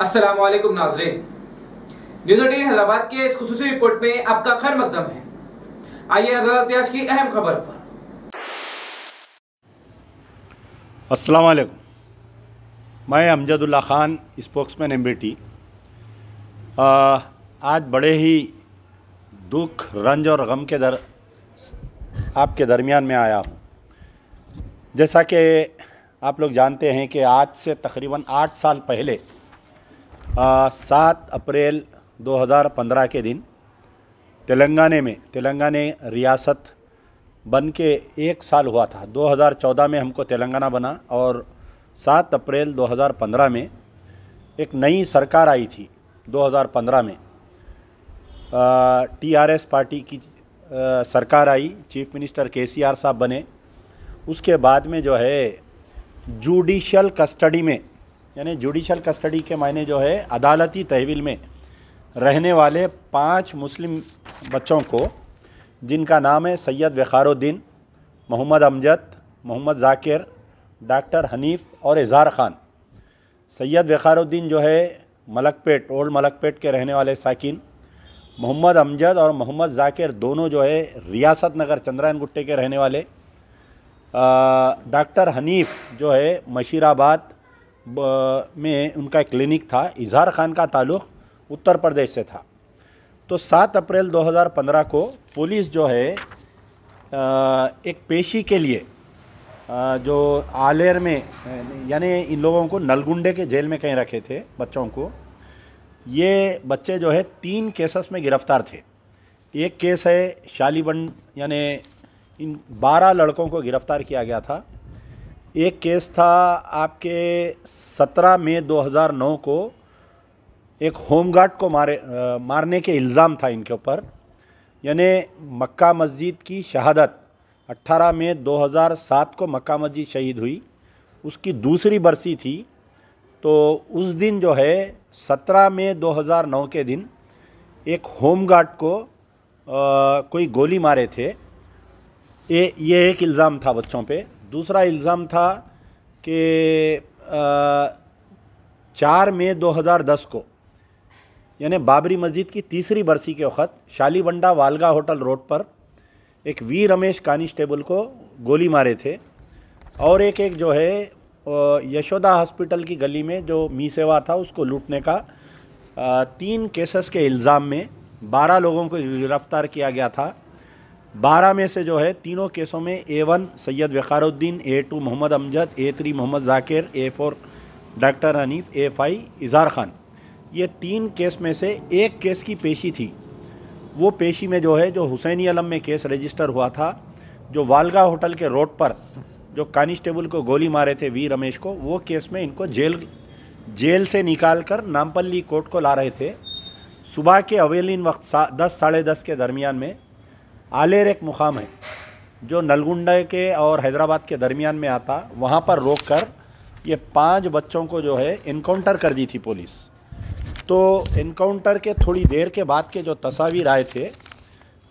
Aslam Nazre news eighteen Hyderabad के इस खसूस रिपोर्ट में आपका खैर मकदम है आइए नजर की अहम खबर पर असलम मैं Amjadullah Khan spokesman M B आज बड़े ही दुख रंज और गम के दर आपके दरमियान में आया हूँ जैसा कि आप लोग जानते हैं कि आज से तकरीबन आठ साल पहले सात अप्रैल 2015 के दिन तेलंगाना में तेलंगाना रियासत बन के एक साल हुआ था 2014 में हमको तेलंगाना बना और सात अप्रैल 2015 में एक नई सरकार आई थी 2015 में टीआरएस पार्टी की आ, सरकार आई चीफ मिनिस्टर केसीआर साहब बने उसके बाद में जो है जुडिशल कस्टडी में यानी जुडिशल कस्टडी के मायने जो है अदालती तहवील में रहने वाले पांच मुस्लिम बच्चों को जिनका नाम है सैयद वखारुद्दीन मोहम्मद अमजद मोहम्मद जाकिर डॉक्टर हनीफ और इज़ार ख़ान सैयद वखारुद्दीन जो है मलकपेट ओल्ड मलकपेट के रहने वाले साकिन मोहम्मद अमजद और मोहम्मद जाकिर दोनों जो है रियासत नगर चंद्रायन गुट्टे के रहने वाले डॉक्टर हनीफ जो है मशीराबाद में उनका एक क्लिनिक था इजहार खान का ताल्लुक़ उत्तर प्रदेश से था तो 7 अप्रैल 2015 को पुलिस जो है एक पेशी के लिए जो आलेर में यानी इन लोगों को नलगुंडे के जेल में कहीं रखे थे बच्चों को ये बच्चे जो है तीन केसेस में गिरफ्तार थे एक केस है शालीबंड यानी इन बारह लड़कों को गिरफ़्तार किया गया था एक केस था आपके 17 मई 2009 को एक होमगार्ड को मारे आ, मारने के इल्ज़ाम था इनके ऊपर यानी मक्का मस्जिद की शहादत 18 मई 2007 को मक्का मस्जिद शहीद हुई उसकी दूसरी बरसी थी तो उस दिन जो है 17 मई 2009 के दिन एक होमगार्ड को आ, कोई गोली मारे थे ये ये एक इल्ज़ाम था बच्चों पे दूसरा इल्ज़ाम था कि चार मई 2010 को यानी बाबरी मस्जिद की तीसरी बरसी के वक़्त शालीबंडा वालगा होटल रोड पर एक वी रमेश कानिस्टेबल को गोली मारे थे और एक एक जो है यशोदा हॉस्पिटल की गली में जो मी सेवा था उसको लूटने का तीन केसेस के इल्ज़ाम में बारह लोगों को गिरफ़्तार किया गया था बारह में से जो है तीनों केसों में A one Syed Waqaruddin A two Mohammed Amjad A three Mohammed Zakir A four doctor Hanif A five Izhar Khan ये तीन केस में से एक केस की पेशी थी वो पेशी में जो है जो हुसैनी आलम में केस रजिस्टर हुआ था जो वालगा होटल के रोड पर जो कानिस्टेबल को गोली मारे थे वी रमेश को वो केस में इनको जेल जेल से निकाल कर नामपल्ली कोर्ट को ला रहे थे सुबह के अवेलिन वक्त सा, दस साढ़े दस के दरमियान में आलेर एक मुकाम है जो नलगुंडा के और हैदराबाद के दरमियान में आता वहाँ पर रोक कर ये पाँच बच्चों को जो है इनकाउंटर कर दी थी पुलिस तो इनकाउंटर के थोड़ी देर के बाद के जो तस्वीर आए थे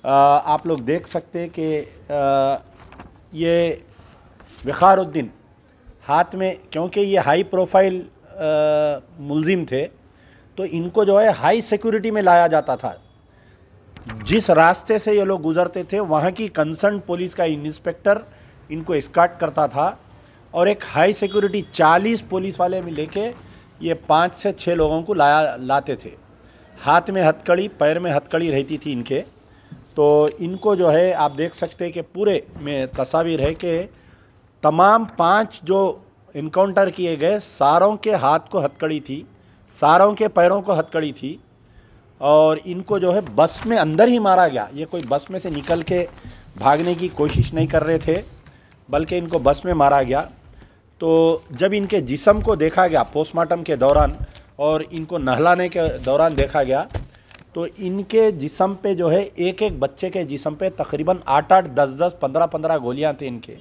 आ, आप लोग देख सकते कि ये विखारुद्दीन हाथ में क्योंकि ये हाई प्रोफाइल मुलजिम थे तो इनको जो है हाई सिक्योरिटी में लाया जाता था जिस रास्ते से ये लोग गुजरते थे वहाँ की कंसर्न पुलिस का इंस्पेक्टर इनको स्कार्ट करता था और एक हाई सिक्योरिटी 40 पुलिस वाले में लेके ये पाँच से छः लोगों को लाया लाते थे हाथ में हथकड़ी पैर में हथकड़ी रहती थी इनके तो इनको जो है आप देख सकते हैं कि पूरे में तस्वीर है कि तमाम पांच जो इनकाउंटर किए गए सारों के हाथ को हथकड़ी थी सारों के पैरों को हथकड़ी थी और इनको जो है बस में अंदर ही मारा गया ये कोई बस में से निकल के भागने की कोशिश नहीं कर रहे थे बल्कि इनको बस में मारा गया तो जब इनके जिसम को देखा गया पोस्टमार्टम के दौरान और इनको नहलाने के दौरान देखा गया तो इनके जिसम पे जो है एक एक बच्चे के जिसम पे तकरीबन आठ आठ दस दस पंद्रह पंद्रह गोलियां थी इनके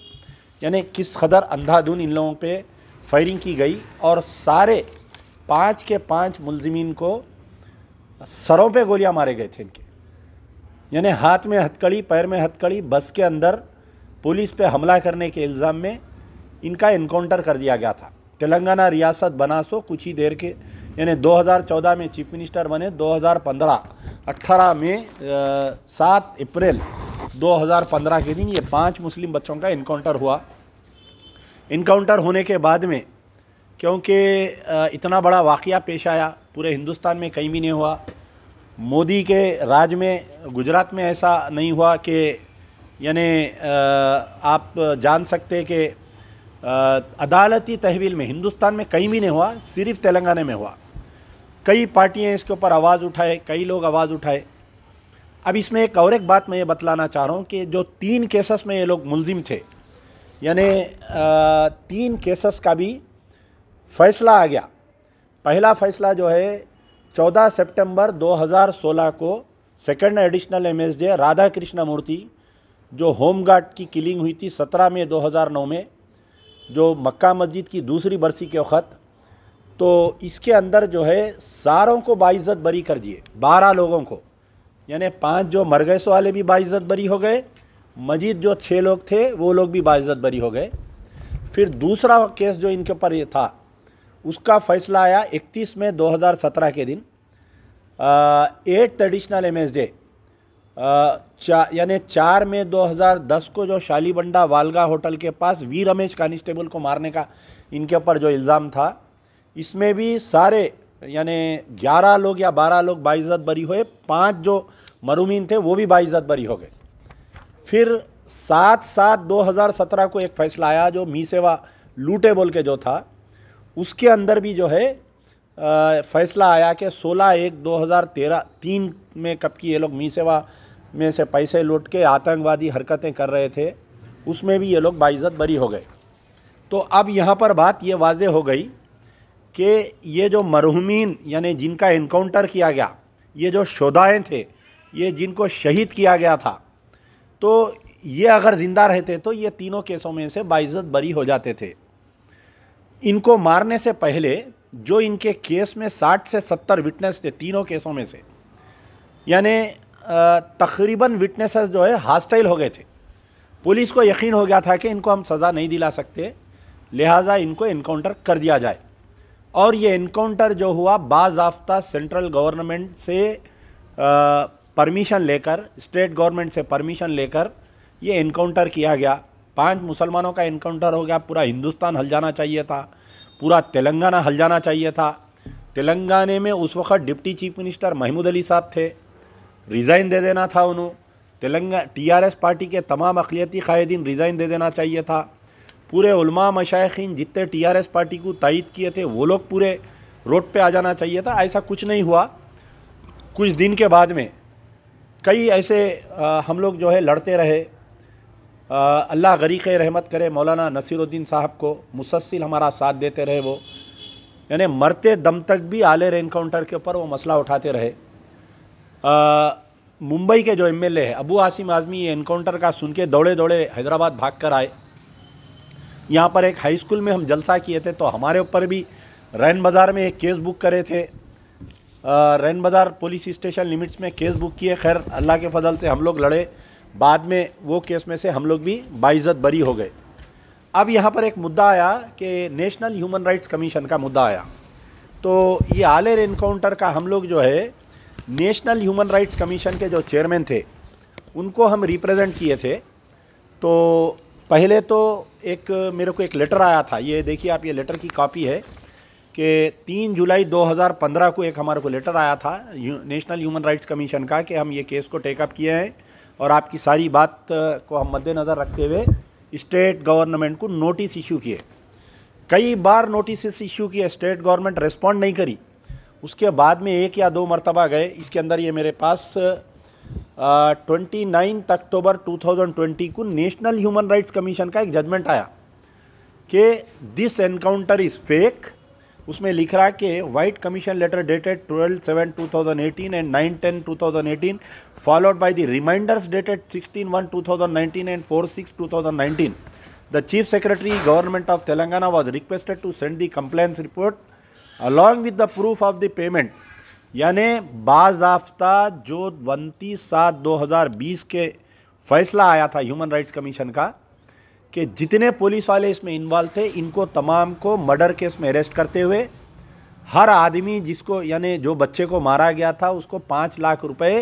यानी किस कदर अंधाधुन इन लोगों पे फायरिंग की गई और सारे पाँच के पाँच मुलजमीन को सरों पे गोलियां मारे गए थे इनके यानी हाथ में हथकड़ी पैर में हथकड़ी बस के अंदर पुलिस पे हमला करने के इल्ज़ाम में इनका इनकाउंटर कर दिया गया था तेलंगाना रियासत बना सो कुछ ही देर के यानी 2014 में चीफ मिनिस्टर बने 2015 18 में सात अप्रैल 2015 के दिन ये पांच मुस्लिम बच्चों का इनकाउंटर हुआ इनकाउंटर होने के बाद में क्योंकि इतना बड़ा वाक़ पेश आया पूरे हिंदुस्तान में कहीं भी नहीं हुआ मोदी के राज में गुजरात में ऐसा नहीं हुआ कि यानी आप जान सकते कि अदालती तहवील में हिंदुस्तान में कहीं भी नहीं हुआ सिर्फ तेलंगाना में हुआ कई पार्टियाँ इसके ऊपर आवाज़ उठाए कई लोग आवाज़ उठाए अब इसमें एक और एक बात मैं ये बतलाना चाह रहा हूँ कि जो तीन केसेस में ये लोग मुलजिम थे यानी तीन केसेस का भी फैसला आ गया पहला फैसला जो है 14 सितंबर 2016 को second additional M S J Radha Krishna Murthy जो होम गार्ड की किलिंग हुई थी 17 मई 2009 में जो मक्का मस्जिद की दूसरी बरसी के वक्त तो इसके अंदर जो है सारों को बाइज़त बरी कर दिए बारह लोगों को यानी पांच जो मर गए वाले भी बाइज़त बरी हो गए मजीद जो छः लोग थे वो लोग भी बाइज़त बरी हो गए फिर दूसरा केस जो इनके ऊपर था उसका फैसला आया 31 मई 2017 के दिन एट ट्रेडिशनल एम एस डे चा, यानी चार मई 2010 को जो शालीबंडा वालगा होटल के पास वी रमेश कानिस्टेबल को मारने का इनके ऊपर जो इल्ज़ाम था इसमें भी सारे यानी 11 लोग या 12 लोग बाइज़त बरी हुए पांच जो मरुमीन थे वो भी बाइज़त बरी हो गए फिर सात सात 2017 को एक फ़ैसला आया जो मी सेवा लूटे बोल के जो था उसके अंदर भी जो है फैसला आया कि 16 एक 2013 तीन में कब की ये लोग मी सेवा में से पैसे लूट के आतंकवादी हरकतें कर रहे थे उसमें भी ये लोग बाइज़त बरी हो गए तो अब यहाँ पर बात ये वाज हो गई कि ये जो मरहुमीन यानी जिनका इनकाउंटर किया गया ये जो शोधाएँ थे ये जिनको शहीद किया गया था तो ये अगर ज़िंदा रहते तो ये तीनों केसों में से बाइज़त बरी हो जाते थे इनको मारने से पहले जो इनके केस में 60 से 70 विटनेस थे तीनों केसों में से यानी तकरीबन विटनेसेस जो है हॉस्टाइल हो गए थे पुलिस को यकीन हो गया था कि इनको हम सज़ा नहीं दिला सकते लिहाजा इनको इनकाउंटर कर दिया जाए और ये इनकाउंटर जो हुआ बाज़ाफ्ता सेंट्रल गवर्नमेंट से परमिशन लेकर स्टेट गवर्नमेंट से परमिशन लेकर ये इनकाउंटर किया गया पांच मुसलमानों का इनकाउंटर हो गया पूरा हिंदुस्तान हल जाना चाहिए था पूरा तेलंगाना हल जाना चाहिए था तेलंगाना में उस वक्त deputy chief minister Mahmood Ali साहब थे रिज़ाइन दे देना था उन्होंने तेलंगा टीआरएस पार्टी के तमाम अकलीती कायदीन रिज़ाइन दे देना चाहिए था पूरे उलमा मशाइन जितने टीआरएस पार्टी को तइद किए थे वो लोग पूरे रोड पे आ जाना चाहिए था ऐसा कुछ नहीं हुआ कुछ दिन के बाद में कई ऐसे आ, हम लोग जो है लड़ते रहे अल्लाह गरीक रहमत करे मौलाना नसीरुद्दीन साहब को मुसलसिल हमारा साथ देते रहे वो यानी मरते दम तक भी आले रेनकाउंटर के ऊपर वो मसला उठाते रहे मुंबई के जो एम एल हैं अबू आसिम आज़मी ये इनकाउंटर का सुन के दौड़े दौड़े हैदराबाद भाग कर आए यहाँ पर एक हाई स्कूल में हम जलसा किए थे तो हमारे ऊपर भी रैन बाज़ार में एक केस बुक करे थे Rain Bazar police station limits में केस बुक किए खैर अल्लाह के फजल से हम लोग लड़े बाद में वो केस में से हम लोग भी बाइज़त बरी हो गए अब यहाँ पर एक मुद्दा आया कि नेशनल ह्यूमन राइट्स कमीशन का मुद्दा आया तो ये आलेर इनकाउंटर का हम लोग जो है नेशनल ह्यूमन राइट्स कमीशन के जो चेयरमैन थे उनको हम रिप्रेजेंट किए थे तो पहले तो एक मेरे को एक लेटर आया था ये देखिए आप ये लेटर की कॉपी है कि तीन जुलाई 2015 को एक हमारे को लेटर आया था नेशनल ह्यूमन राइट्स कमीशन का कि हम ये केस को टेकअप किए हैं और आपकी सारी बात को हम मद्देनज़र रखते हुए स्टेट गवर्नमेंट को नोटिस इशू किए कई बार नोटिस इशू किए स्टेट गवर्नमेंट रिस्पॉन्ड नहीं करी उसके बाद में एक या दो मरतबा गए इसके अंदर ये मेरे पास twenty ninth October two thousand twenty को नेशनल ह्यूमन राइट्स कमीशन का एक जजमेंट आया कि दिस एनकाउंटर इज़ फेक उसमें लिख रहा है कि vide commission letter dated twelve seven two thousand eighteen and nine ten two thousand eighteen followed by the reminders dated sixteen one two thousand nineteen and four six two thousand nineteen the chief secretary government of Telangana was requested to send the compliance report along with the proof of the payment यानी बाजाफ्ता जो उनतीस सात दो हज़ार बीस के फैसला आया था ह्यूमन राइट्स कमीशन का कि जितने पुलिस वाले इसमें इन्वॉल्व थे इनको तमाम को मर्डर केस में अरेस्ट करते हुए हर आदमी जिसको यानी जो बच्चे को मारा गया था उसको पाँच लाख रुपए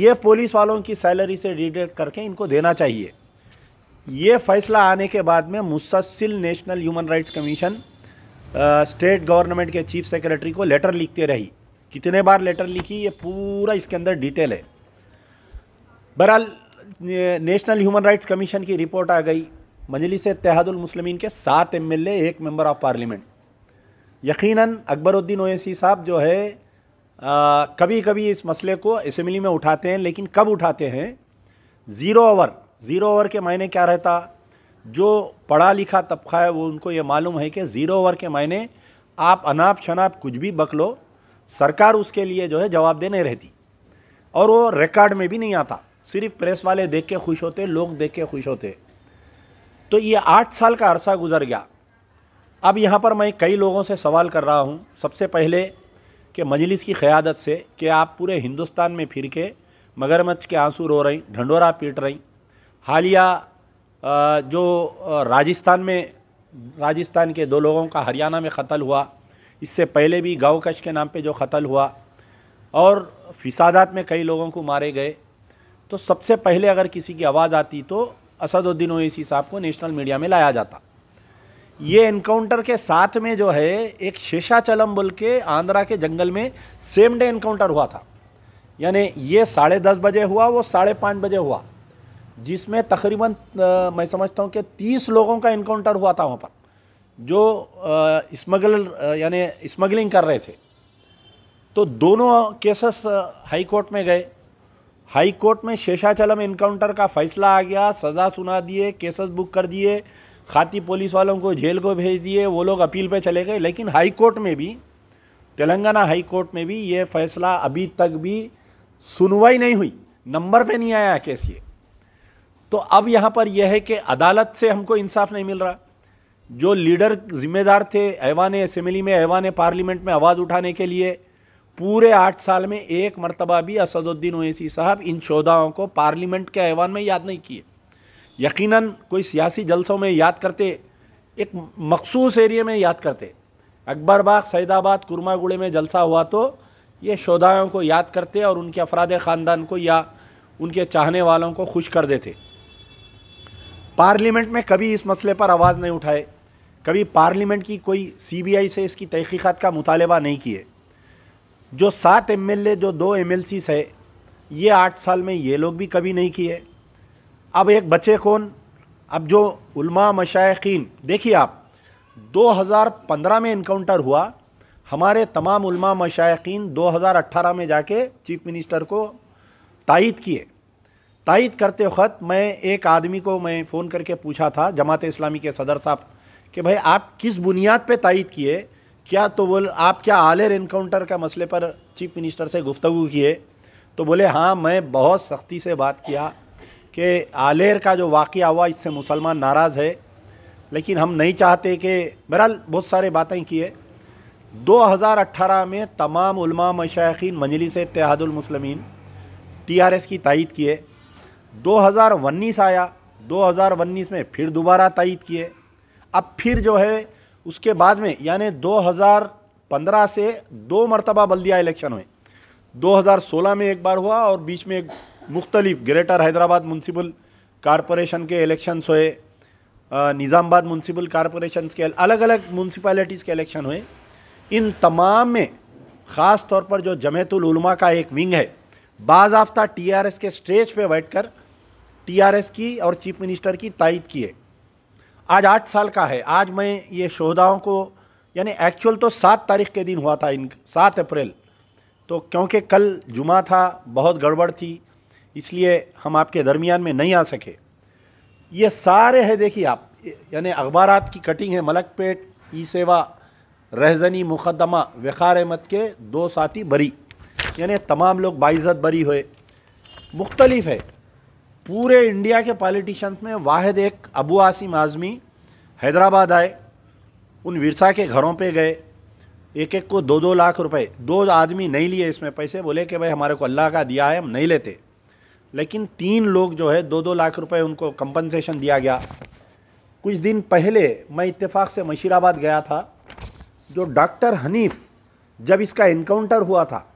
ये पुलिस वालों की सैलरी से डिडक्ट करके इनको देना चाहिए ये फैसला आने के बाद में मुसलसिल national human rights commission state government के चीफ सेक्रेटरी को लेटर लिखते रही कितने बार लेटर लिखी ये पूरा इसके अंदर डिटेल है बहरहाल नेशनल ह्यूमन राइट्स कमीशन की रिपोर्ट आ गई मजलिस मुस्लिमीन के सात एम एल एक मेम्बर ऑफ पार्लियामेंट यकीन अकबरुद्दीन ओवैसी साहब जो है आ, कभी कभी इस मसले को असम्बली में उठाते हैं लेकिन कब उठाते हैं ज़ीरो ओवर ज़ीरो ओवर के मायने क्या रहता जो पढ़ा लिखा तबका है वो उनको ये मालूम है कि ज़ीरो ओवर के मायने आप अनाप शनाप कुछ भी बक लो सरकार उसके लिए जो है जवाब देने रहती और वो रिकॉर्ड में भी नहीं आता सिर्फ प्रेस वाले देख के खुश होते लोग देख के खुश होते तो ये आठ साल का अरसा गुजर गया अब यहाँ पर मैं कई लोगों से सवाल कर रहा हूँ सबसे पहले कि मजलिस की क़्यादत से कि आप पूरे हिंदुस्तान में फिर के मगरमच्छ के आंसू रो रही ढंडोरा पीट रही हालिया जो राजस्थान में राजस्थान के दो लोगों का हरियाणा में कत्ल हुआ इससे पहले भी गाँव कश के नाम पे जो कत्ल हुआ और फिसादात में कई लोगों को मारे गए तो सबसे पहले अगर किसी की आवाज़ आती तो असदुद्दीन ओवैसी साहब को नेशनल मीडिया में लाया जाता ये इनकाउंटर के साथ में जो है एक शेषाचलम बोल के आंध्रा के जंगल में सेम डे इनकाउंटर हुआ था यानी ये साढ़े दस बजे हुआ वो साढ़े पाँच बजे हुआ जिसमें तकरीबन मैं समझता हूँ कि तीस लोगों का इनकाउंटर हुआ था वहाँ पर जो स्मगल यानी स्मगलिंग कर रहे थे तो दोनों केसेस हाई कोर्ट में गए हाई कोर्ट में शेषाचलम इनकाउंटर का फैसला आ गया सज़ा सुना दिए केसेस बुक कर दिए खाती पुलिस वालों को जेल को भेज दिए वो लोग अपील पे चले गए लेकिन हाई कोर्ट में भी तेलंगाना हाई कोर्ट में भी ये फैसला अभी तक भी सुनवाई नहीं हुई नंबर पे नहीं आया केस ये तो अब यहाँ पर यह है कि अदालत से हमको इंसाफ नहीं मिल रहा जो लीडर जिम्मेदार थे ऐवान असम्बली में ऐवान पार्लियामेंट में आवाज़ उठाने के लिए पूरे आठ साल में एक मरतबा भी असदुद्दीन ओवैसी साहब इन शोदाओं को पार्लियामेंट के ऐवान में याद नहीं किए यकीनन कोई सियासी जलसों में याद करते एक मखसूस एरिए में याद करते अकबरबाग सैदाबाद कुरमागुड़े में जलसा हुआ तो ये शोधाओं को याद करते और उनके अफराद ख़ानदान को या उनके चाहने वालों को खुश कर देते पार्लियामेंट में कभी इस मसले पर आवाज़ नहीं उठाए कभी पार्लियामेंट की कोई सीबीआई से इसकी तहकीक़ात का मुतालबा नहीं किए जो सात एम जो दो एम है ये आठ साल में ये लोग भी कभी नहीं किए अब एक बचे कौन अब जो उल्मा मशाइन देखिए आप 2015 में इनकाउंटर हुआ हमारे तमाम उल्मा मशाइन 2018 में जाके चीफ मिनिस्टर को तायद किए तायद करते वक्त मैं एक आदमी को मैं फ़ोन करके पूछा था जमात इस्लामी के सदर साहब कि भाई आप किस बुनियाद पे तायद किए क्या तो बोल आप क्या आलेर इनकाउंटर का मसले पर चीफ मिनिस्टर से गुफ्तु किए तो बोले हाँ मैं बहुत सख्ती से बात किया कि आलेर का जो वाक़ हुआ इससे मुसलमान नाराज़ है लेकिन हम नहीं चाहते कि बहरहाल बहुत सारे बातें किए 2018 में तमाम उलमा मशाखीन मजलिस आर एस की तइद किए दो उन्नीस आया उन्नीस में फिर दोबारा तइद किए अब फिर जो है उसके बाद में यानी 2015 से दो मरतबा बल्दिया इलेक्शन हुए 2016 में एक बार हुआ और बीच में एक मुख्तलिफ ग्रेटर हैदराबाद म्यूनसिपल कॉरपोरेशन के इलेक्शंस हुए निज़ामबाद म्यूनसिपल कॉरपोरेशन के अलग अलग म्यूनसिपालिटीज़ के इलेक्शन हुए इन तमाम में ख़ास तौर पर जो जमयतुलमा का एक विंग है बाज़ाफ्ता टी आर एस के स्टेज पर बैठ कर टी आर एस की और चीफ मिनिस्टर की तायद की है आज आठ साल का है आज मैं ये शहदाओं को यानी एक्चुअल तो सात तारीख के दिन हुआ था इन सात अप्रैल तो क्योंकि कल जुमा था बहुत गड़बड़ थी इसलिए हम आपके दरमियान में नहीं आ सके ये सारे है देखिए आप यानी अखबार की कटिंग है मलक पेट ई सेवा रहजनी मुकदमा वक़ार अहमद के दो साथी बरी यानी तमाम लोग बाइज़त बरी हुए मुख्तलिफ है पूरे इंडिया के पॉलिटिशियंस में वाहिद एक अबू आसिम आज़मी हैदराबाद आए उन विरसा के घरों पे गए एक एक को दो दो लाख रुपए दो आदमी नहीं लिए इसमें पैसे बोले कि भाई हमारे को अल्लाह का दिया है हम नहीं लेते लेकिन तीन लोग जो है दो दो लाख रुपए उनको कंपनसेशन दिया गया कुछ दिन पहले मैं इत्तेफाक से मशीराबाद गया था जो डॉक्टर हनीफ जब इसका इनकाउंटर हुआ था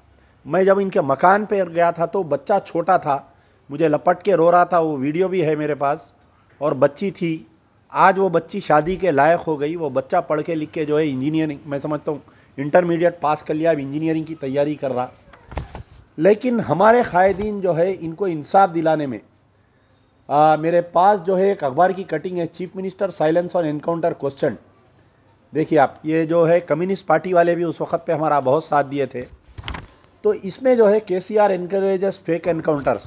मैं जब इनके मकान पर गया था तो बच्चा छोटा था मुझे लपट के रो रहा था वो वीडियो भी है मेरे पास और बच्ची थी आज वो बच्ची शादी के लायक हो गई वो बच्चा पढ़ के लिख के जो है इंजीनियरिंग मैं समझता हूँ इंटरमीडिएट पास कर लिया अब इंजीनियरिंग की तैयारी कर रहा लेकिन हमारे कायदीन जो है इनको इंसाफ दिलाने में आ, मेरे पास जो है एक अखबार की कटिंग है chief minister silence on encounter question देखिए आप ये जो है कम्युनिस्ट पार्टी वाले भी उस वक्त पे हमारा बहुत साथ दिए थे तो इसमें जो है K C R encourages fake encounters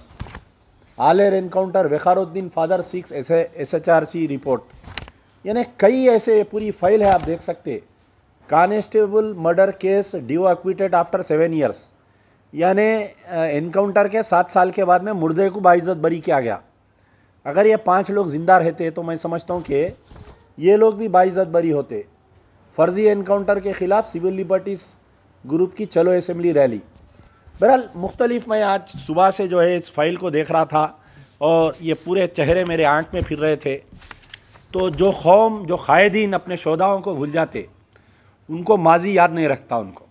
Aler encounter Vikaruddin father six S S H R C report यानी कई ऐसे पूरी फाइल है आप देख सकते constable murder case due acquitted after seven years यानि एनकाउंटर के सात साल के बाद में मुर्दे को बाइज्जत बरी किया गया अगर ये पांच लोग ज़िंदा रहते तो मैं समझता हूँ कि ये लोग भी बाइज्जत बरी होते फर्जी एनकाउंटर के ख़िलाफ़ सिविल लिबर्टीज़ ग्रुप की चलो असम्बली रैली बहरहाल मुख्तलिफ मैं आज सुबह से जो है इस फाइल को देख रहा था और ये पूरे चेहरे मेरे आँख में फिर रहे थे तो जो कौम जो कायदीन अपने शोदाओं को भूल जाते उनको माजी याद नहीं रखता उनको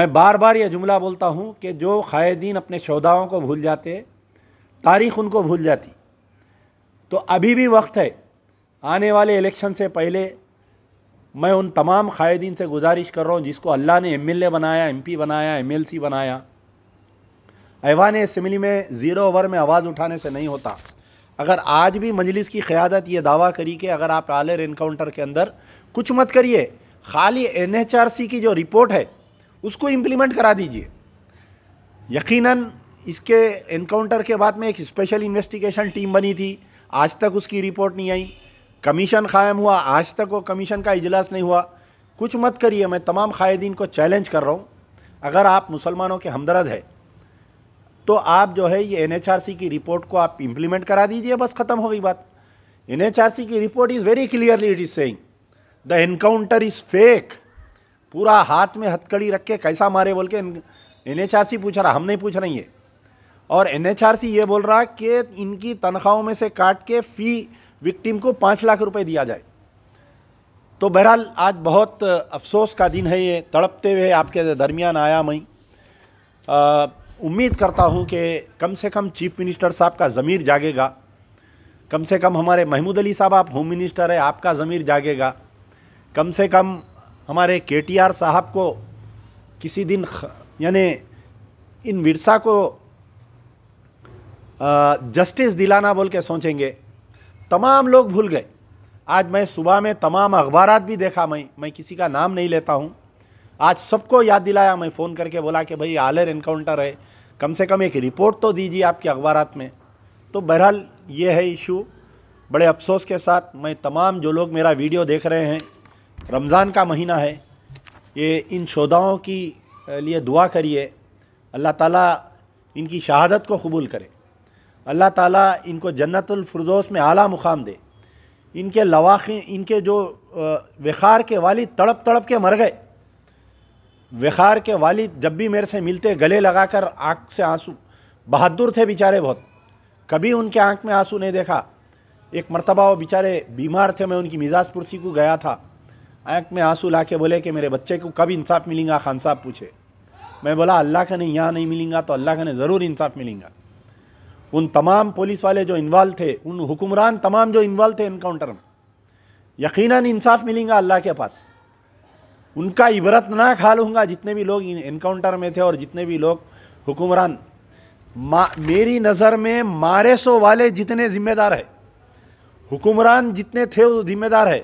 मैं बार बार ये जुमला बोलता हूँ कि जो कायदीन अपने शोदाओं को भूल जाते तारीख उनको भूल जाती तो अभी भी वक्त है आने वाले इलेक्शन से पहले मैं उन तमाम कायदीन से गुजारिश कर रहा हूँ जिसको अल्लाह ने एम एल ए बनाया एम पी बनाया एम एल सी बनाया ऐवान इसम्बली में ज़ीरो ओवर में आवाज़ उठाने से नहीं होता अगर आज भी मजलिस की क़्यादत ये दावा करी कि अगर आप आलर इनकाउंटर के अंदर कुछ मत करिए खाली एन एच आर सी की जो रिपोर्ट है उसको इम्प्लीमेंट करा दीजिए यकीनन इसके इनकाउंटर के बाद में एक स्पेशल इन्वेस्टिगेशन टीम बनी थी आज तक उसकी रिपोर्ट नहीं आई कमीशन कायम हुआ आज तक वो कमीशन का इजलास नहीं हुआ कुछ मत करिए मैं तमाम कायदीन को चैलेंज कर रहा हूँ अगर आप मुसलमानों के हमदर्द है तो आप जो है ये एन की रिपोर्ट को आप इम्प्लीमेंट करा दीजिए बस ख़त्म हो गई बात एन की report is very clearly it is saying the encounter is fake पूरा हाथ में हथकड़ी रख के कैसा मारे बोल के एन पूछ रहा हम नहीं पूछ रही है और एन ये बोल रहा कि इनकी तनख्वाहों में से काट के फ़ी विक्टिम को पाँच लाख रुपए दिया जाए तो बहरहाल आज बहुत अफसोस का दिन है ये तड़पते हुए आपके दरमियान आया मैं उम्मीद करता हूँ कि कम से कम चीफ मिनिस्टर साहब का ज़मीर जागेगा कम से कम हमारे महमूद अली साहब आप होम मिनिस्टर है आपका ज़मीर जागेगा कम से कम हमारे के टी आर साहब को किसी दिन यानी इन विरसा को जस्टिस दिलाना बोल के सोचेंगे तमाम लोग भूल गए आज मैं सुबह में तमाम अखबार भी देखा मैं मैं किसी का नाम नहीं लेता हूँ आज सबको याद दिलाया मैं फ़ोन करके बोला कि भाई आलर इनकाउंटर है कम से कम एक रिपोर्ट तो दीजिए आपके अखबार में तो बहरहाल ये है इशू बड़े अफसोस के साथ मैं तमाम जो लोग मेरा वीडियो देख रहे हैं रमज़ान का महीना है ये इन शोधाओं की लिए दुआ करिए अल्लाह ताला इनकी शहादत को कबूल करे अल्लाह ताला इनको जन्नतुल में आला मुकाम दे इनके लवाख इनके जो वखार के वालिद तड़प तड़प के मर गए वखार के वालिद जब भी मेरे से मिलते गले लगाकर आँख से आंसू बहादुर थे बेचारे बहुत कभी उनके आँख में आंसू नहीं देखा एक मरतबा वो बेचारे बीमार थे मैं उनकी मिजाज पुरसी को गया था आँख में आंसू ला के बोले कि मेरे बच्चे को कब इंसाफ़ मिलेंगे खान साहब पूछे मैं बोला अल्लाह का नहीं यहाँ नहीं मिलेंगा तो अल्लाह का नहीं ज़रूर इंसाफ़ मिलेंगा उन तमाम पुलिस वाले जो इन्वाल्व थे उन हुक्मरान तमाम जो इन्वाल्व थे इनकाउंटर में यकीन इंसाफ मिलेगा अल्लाह के पास उनका इबरतनाक हाल होगा जितने भी लोग इनकाउंटर में थे और जितने भी लोग हुक्मरान मेरी नज़र में मारे सो वाले जितने ज़िम्मेदार है हुक्मरान जितने थे वो ज़िम्मेदार है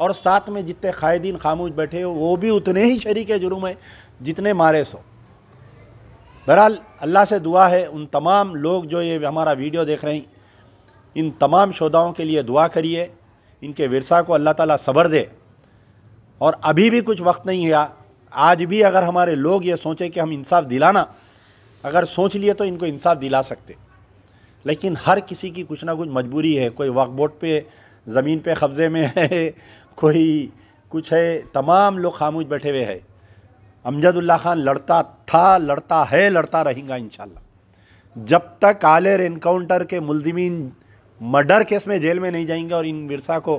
और साथ में जितने कायदीन खामोश बैठे वो भी उतने ही शरीक जुर्म है जितने मारे सो बहरहाल अल्लाह से दुआ है उन तमाम लोग जो ये हमारा वीडियो देख रहे हैं इन तमाम शोदाओं के लिए दुआ करिए इनके वरसा को अल्लाह ताला सबर दे और अभी भी कुछ वक्त नहीं गया आज भी अगर हमारे लोग ये सोचें कि हम इंसाफ दिलाना अगर सोच लिए तो इनको इंसाफ दिला सकते लेकिन हर किसी की कुछ ना कुछ मजबूरी है कोई वक्फ बोर्ड पर ज़मीन पे कब्ज़े में है कोई कुछ है तमाम लोग खामोश बैठे हुए है अमजदुल्ला ख़ान लड़ता था लड़ता है लड़ता रहेगा इन जब तक आलेर इनकाउंटर के मुलजमीन मर्डर केस में जेल में नहीं जाएंगे और इन विरसा को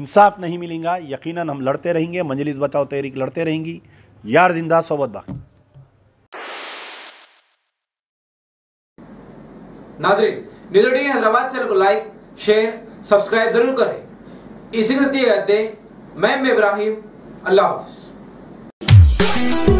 इंसाफ नहीं मिलेगा यकीनन हम लड़ते रहेंगे मंजलिस बचाओ तहरीक लड़ते रहेंगी यार जिंदा सोबत बाकी नाजरीन निजी हैदराबाद चैनल को लाइक शेयर सब्सक्राइब जरूर करें इसी के साथ मैं इब्राहिम अल्लाह हाफिज़ you